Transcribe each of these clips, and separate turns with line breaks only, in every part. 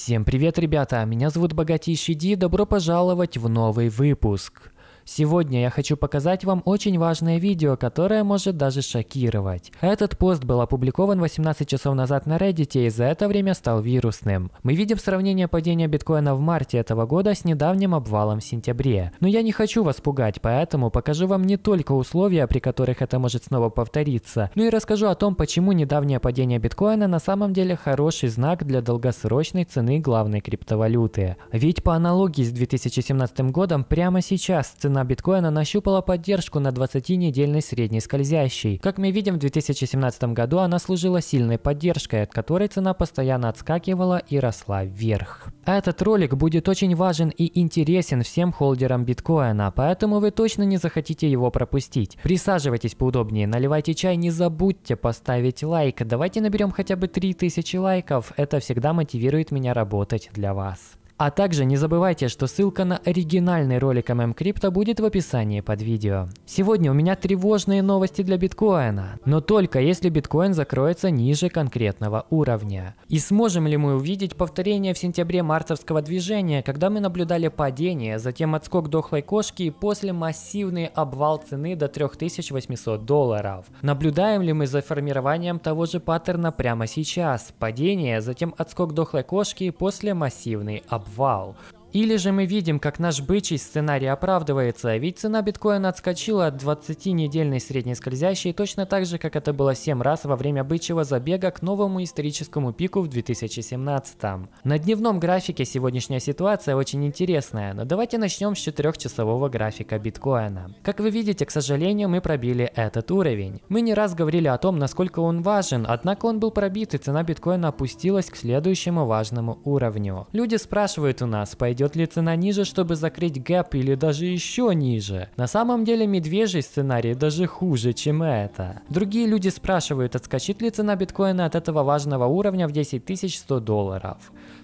Всем привет, ребята! Меня зовут Богатейший Ди, добро пожаловать в новый выпуск. Сегодня я хочу показать вам очень важное видео, которое может даже шокировать. Этот пост был опубликован 18 часов назад на Reddit и за это время стал вирусным. Мы видим сравнение падения биткоина в марте этого года с недавним обвалом в сентябре. Но я не хочу вас пугать, поэтому покажу вам не только условия, при которых это может снова повториться, но и расскажу о том, почему недавнее падение биткоина на самом деле хороший знак для долгосрочной цены главной криптовалюты. Ведь по аналогии с 2017 годом прямо сейчас цена Цена биткоина нащупала поддержку на 20-недельной средней скользящей. Как мы видим, в 2017 году она служила сильной поддержкой, от которой цена постоянно отскакивала и росла вверх. А этот ролик будет очень важен и интересен всем холдерам биткоина, поэтому вы точно не захотите его пропустить. Присаживайтесь поудобнее, наливайте чай, не забудьте поставить лайк. Давайте наберем хотя бы 3000 лайков, это всегда мотивирует меня работать для вас. А также не забывайте, что ссылка на оригинальный ролик ММ Крипто будет в описании под видео. Сегодня у меня тревожные новости для биткоина, но только если биткоин закроется ниже конкретного уровня. И сможем ли мы увидеть повторение в сентябре мартовского движения, когда мы наблюдали падение, затем отскок дохлой кошки и после массивный обвал цены до 3800 долларов? Наблюдаем ли мы за формированием того же паттерна прямо сейчас? Падение, затем отскок дохлой кошки и после массивный обвал обвал. Или же мы видим, как наш бычий сценарий оправдывается, ведь цена биткоина отскочила от 20-недельной средней скользящей точно так же, как это было 7 раз во время бычьего забега к новому историческому пику в 2017. На дневном графике сегодняшняя ситуация очень интересная, но давайте начнем с 4-часового графика биткоина. Как вы видите, к сожалению, мы пробили этот уровень. Мы не раз говорили о том, насколько он важен, однако он был пробит и цена биткоина опустилась к следующему важному уровню. Люди спрашивают у нас, пойдет пойдет ли цена ниже, чтобы закрыть гэп или даже еще ниже. На самом деле медвежий сценарий даже хуже, чем это. Другие люди спрашивают, отскочит ли цена биткоина от этого важного уровня в 10 100 долларов.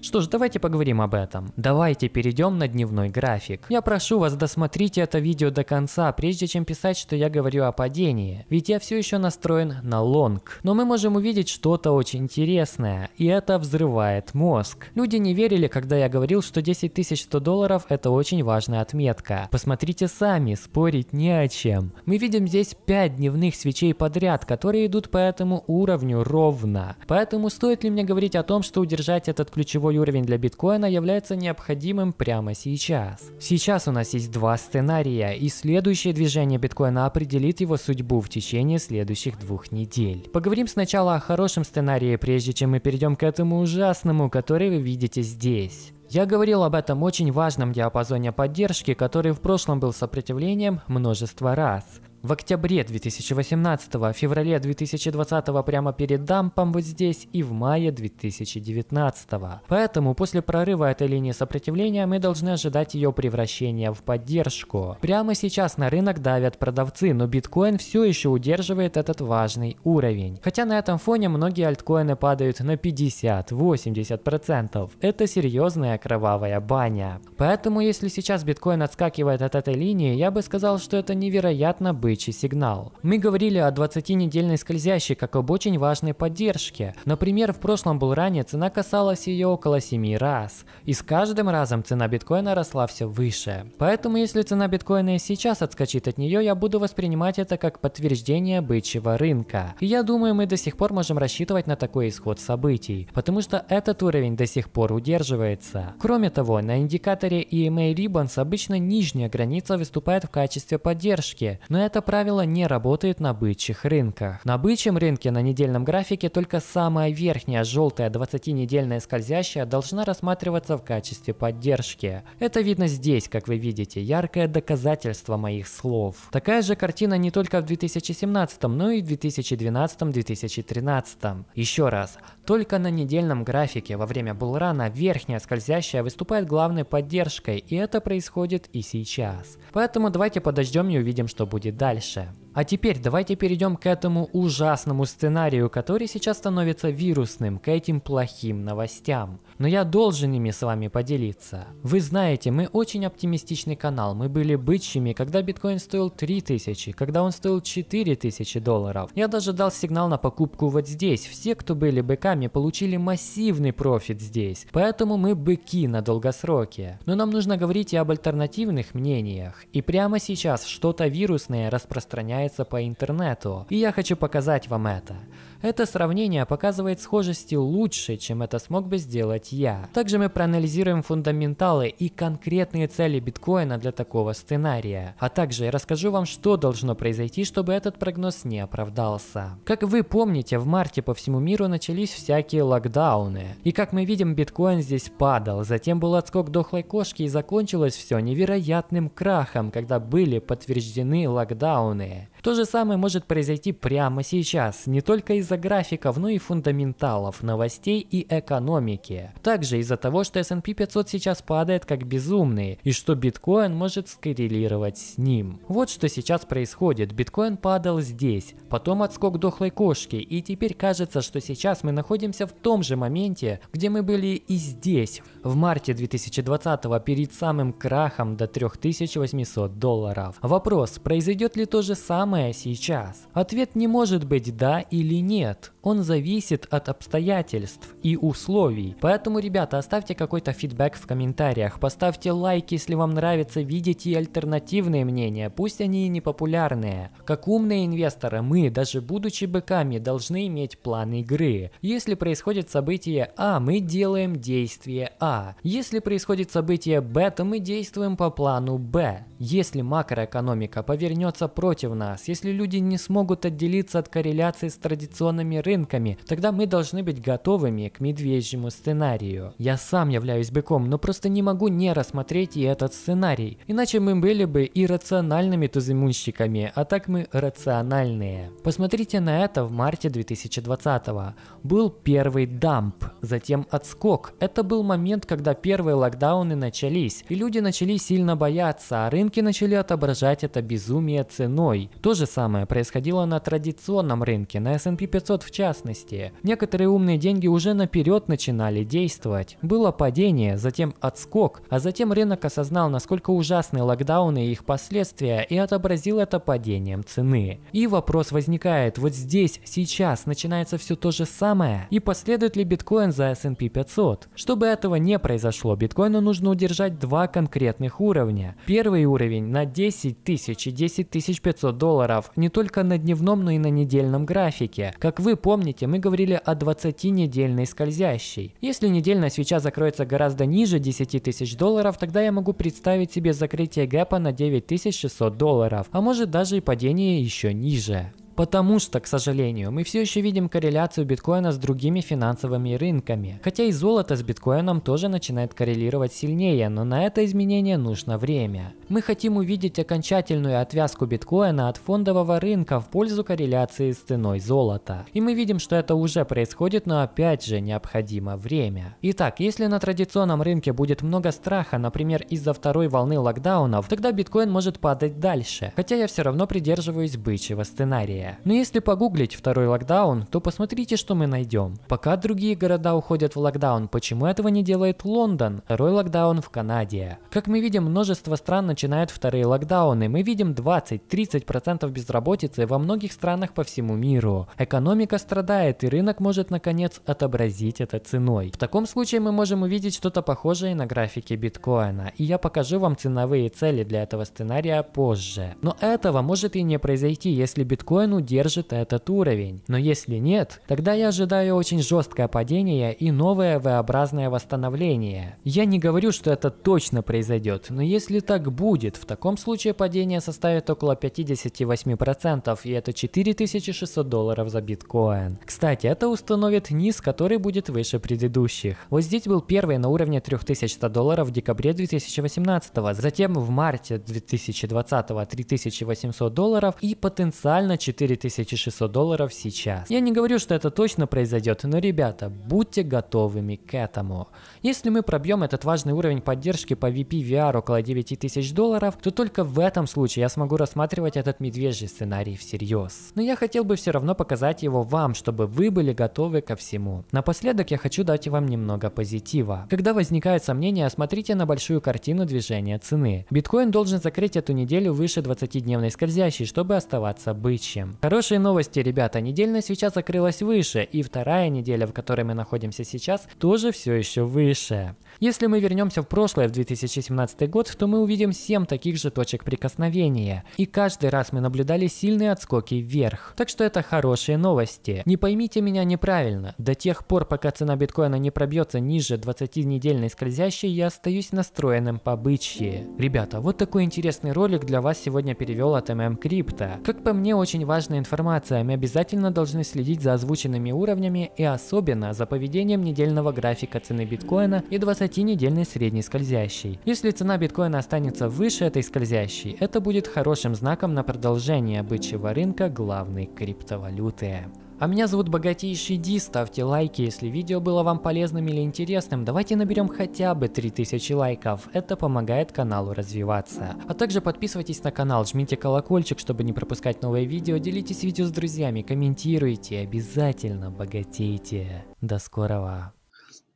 Что ж, давайте поговорим об этом. Давайте перейдем на дневной график. Я прошу вас, досмотрите это видео до конца, прежде чем писать, что я говорю о падении. Ведь я все еще настроен на лонг. Но мы можем увидеть что-то очень интересное, и это взрывает мозг. Люди не верили, когда я говорил, что 10 100 долларов – это очень важная отметка. Посмотрите сами, спорить не о чем. Мы видим здесь 5 дневных свечей подряд, которые идут по этому уровню ровно. Поэтому стоит ли мне говорить о том, что удержать этот ключевой Второй уровень для биткоина является необходимым прямо сейчас. Сейчас у нас есть два сценария, и следующее движение биткоина определит его судьбу в течение следующих двух недель. Поговорим сначала о хорошем сценарии, прежде чем мы перейдем к этому ужасному, который вы видите здесь. Я говорил об этом очень важном диапазоне поддержки, который в прошлом был сопротивлением множество раз. В октябре 2018, феврале 2020 прямо перед дампом вот здесь и в мае 2019. Поэтому после прорыва этой линии сопротивления мы должны ожидать ее превращения в поддержку. Прямо сейчас на рынок давят продавцы, но биткоин все еще удерживает этот важный уровень. Хотя на этом фоне многие альткоины падают на 50-80%. Это серьезная кровавая баня. Поэтому если сейчас биткоин отскакивает от этой линии, я бы сказал, что это невероятно быстро сигнализирующий сигнал. Мы говорили о 20-недельной скользящей как об очень важной поддержке. Например, в прошлом был ранее цена касалась ее около 7 раз. И с каждым разом цена биткоина росла все выше. Поэтому если цена биткоина и сейчас отскочит от нее, я буду воспринимать это как подтверждение бычьего рынка. И я думаю, мы до сих пор можем рассчитывать на такой исход событий, потому что этот уровень до сих пор удерживается. Кроме того, на индикаторе EMA Ribbons обычно нижняя граница выступает в качестве поддержки, но это правило не работает на бычьих рынках. На бычьем рынке на недельном графике только самая верхняя желтая 20-недельная скользящая должна рассматриваться в качестве поддержки. Это видно здесь, как вы видите, яркое доказательство моих слов. Такая же картина не только в 2017, но и в 2012-2013. Еще раз, только на недельном графике во время булрана верхняя скользящая выступает главной поддержкой, и это происходит и сейчас. Поэтому давайте подождем и увидим, что будет дальше Дальше. А теперь давайте перейдем к этому ужасному сценарию, который сейчас становится вирусным, к этим плохим новостям. Но я должен ими с вами поделиться. Вы знаете, мы очень оптимистичный канал, мы были бычьими, когда биткоин стоил 3000, когда он стоил 4000 долларов. Я даже дал сигнал на покупку вот здесь. Все, кто были быками, получили массивный профит здесь. Поэтому мы быки на долгосроке. Но нам нужно говорить и об альтернативных мнениях. И прямо сейчас что-то вирусное распространяется распространяется по интернету, и я хочу показать вам это. Это сравнение показывает схожести лучше, чем это смог бы сделать я. Также мы проанализируем фундаменталы и конкретные цели биткоина для такого сценария. А также я расскажу вам, что должно произойти, чтобы этот прогноз не оправдался. Как вы помните, в марте по всему миру начались всякие локдауны. И как мы видим, биткоин здесь падал, затем был отскок дохлой кошки и закончилось все невероятным крахом, когда были подтверждены локдауны. То же самое может произойти прямо сейчас, не только из-за графиков, но и фундаменталов, новостей и экономики. Также из-за того, что S&P 500 сейчас падает как безумный, и что биткоин может скоррелировать с ним. Вот что сейчас происходит. Биткоин падал здесь, потом отскок дохлой кошки, и теперь кажется, что сейчас мы находимся в том же моменте, где мы были и здесь, в марте 2020 перед самым крахом до 3800 долларов. Вопрос, произойдет ли то же самое самое сейчас? Ответ не может быть «да» или «нет». Он зависит от обстоятельств и условий. Поэтому, ребята, оставьте какой-то фидбэк в комментариях, поставьте лайк, если вам нравится видеть и альтернативные мнения, пусть они и не популярные. Как умные инвесторы, мы, даже будучи быками, должны иметь план игры. Если происходит событие А, мы делаем действие А. Если происходит событие Б, то мы действуем по плану Б. Если макроэкономика повернется против нас, если люди не смогут отделиться от корреляции с традиционными рынками, тогда мы должны быть готовыми к медвежьему сценарию. Я сам являюсь быком, но просто не могу не рассмотреть и этот сценарий. Иначе мы были бы иррациональными туземунщиками, а так мы рациональные. Посмотрите на это в марте 2020 -го. Был первый дамп, затем отскок. Это был момент, когда первые локдауны начались, и люди начали сильно бояться, а рынки начали отображать это безумие ценой. То то же самое происходило на традиционном рынке, на S&P 500 в частности. Некоторые умные деньги уже наперед начинали действовать. Было падение, затем отскок, а затем рынок осознал, насколько ужасны локдауны и их последствия и отобразил это падением цены. И вопрос возникает, вот здесь, сейчас начинается все то же самое? И последует ли биткоин за S&P 500? Чтобы этого не произошло, биткоину нужно удержать два конкретных уровня. Первый уровень на 10 тысяч и 10 500 долларов долларов не только на дневном, но и на недельном графике. Как вы помните, мы говорили о 20-недельной скользящей. Если недельная свеча закроется гораздо ниже 10 тысяч долларов, тогда я могу представить себе закрытие гэпа на 9600 долларов, а может даже и падение еще ниже. Потому что, к сожалению, мы все еще видим корреляцию биткоина с другими финансовыми рынками. Хотя и золото с биткоином тоже начинает коррелировать сильнее, но на это изменение нужно время. Мы хотим увидеть окончательную отвязку биткоина от фондового рынка в пользу корреляции с ценой золота. И мы видим, что это уже происходит, но опять же необходимо время. Итак, если на традиционном рынке будет много страха, например, из-за второй волны локдаунов, тогда биткоин может падать дальше. Хотя я все равно придерживаюсь бычьего сценария. Корея. Но если погуглить второй локдаун, то посмотрите, что мы найдем. Пока другие города уходят в локдаун, почему этого не делает Лондон? Второй локдаун в Канаде. Как мы видим, множество стран начинают вторые локдауны. Мы видим 20-30% безработицы во многих странах по всему миру. Экономика страдает, и рынок может наконец отобразить это ценой. В таком случае мы можем увидеть что-то похожее на графике биткоина, и я покажу вам ценовые цели для этого сценария позже. Но этого может и не произойти, если биткоин он удержит этот уровень. Но если нет, тогда я ожидаю очень жесткое падение и новое V-образное восстановление. Я не говорю, что это точно произойдет, но если так будет, в таком случае падение составит около 58% и это 4600 долларов за биткоин. Кстати, это установит низ, который будет выше предыдущих. Вот здесь был первый на уровне 3100 долларов в декабре 2018, затем в марте 2020 3800 долларов и потенциально 4 4600 долларов сейчас. Я не говорю, что это точно произойдет, но, ребята, будьте готовыми к этому. Если мы пробьем этот важный уровень поддержки по VP VR около 9000 долларов, то только в этом случае я смогу рассматривать этот медвежий сценарий всерьез. Но я хотел бы все равно показать его вам, чтобы вы были готовы ко всему. Напоследок я хочу дать вам немного позитива. Когда возникают сомнения, смотрите на большую картину движения цены. Биткоин должен закрыть эту неделю выше 20-дневной скользящей, чтобы оставаться бычьим. Хорошие новости, ребята. Недельная свеча закрылась выше, и вторая неделя, в которой мы находимся сейчас, тоже все еще выше. Если мы вернемся в прошлое, в 2017 год, то мы увидим 7 таких же точек прикосновения. И каждый раз мы наблюдали сильные отскоки вверх. Так что это хорошие новости. Не поймите меня неправильно. До тех пор, пока цена биткоина не пробьется ниже 20-недельной скользящей, я остаюсь настроенным по бычьи. Ребята, вот такой интересный ролик для вас сегодня перевел от ММ Крипто. Как по мне, очень важно важная информация, мы обязательно должны следить за озвученными уровнями и особенно за поведением недельного графика цены биткоина и 20-недельной средней скользящей. Если цена биткоина останется выше этой скользящей, это будет хорошим знаком на продолжение бычьего рынка главной криптовалюты. А меня зовут Богатейший Ди, ставьте лайки, если видео было вам полезным или интересным, давайте наберем хотя бы 3000 лайков, это помогает каналу развиваться. А также подписывайтесь на канал, жмите колокольчик, чтобы не пропускать новые видео, делитесь видео с друзьями, комментируйте, обязательно богатейте. До скорого.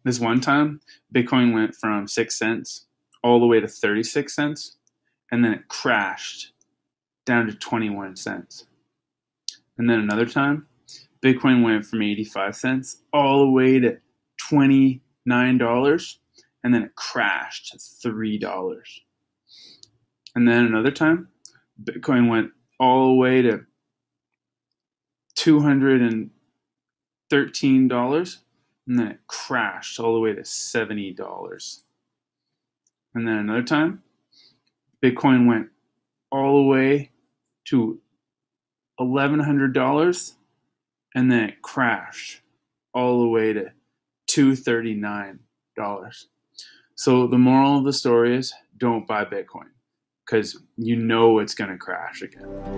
This one time, Bitcoin went from 6 cents all the way to 36 cents, and then it crashed down to 21 cents. And then another time, Bitcoin went from 85 cents all the way to $29 and then it crashed to $3. And then another time, Bitcoin went all the way to $213 and then it crashed all the way to $70. And then another time, Bitcoin went all the way to $1,100 and then it crashed all the way to $239. So the moral of the story is don't buy Bitcoin because you know it's going to crash again.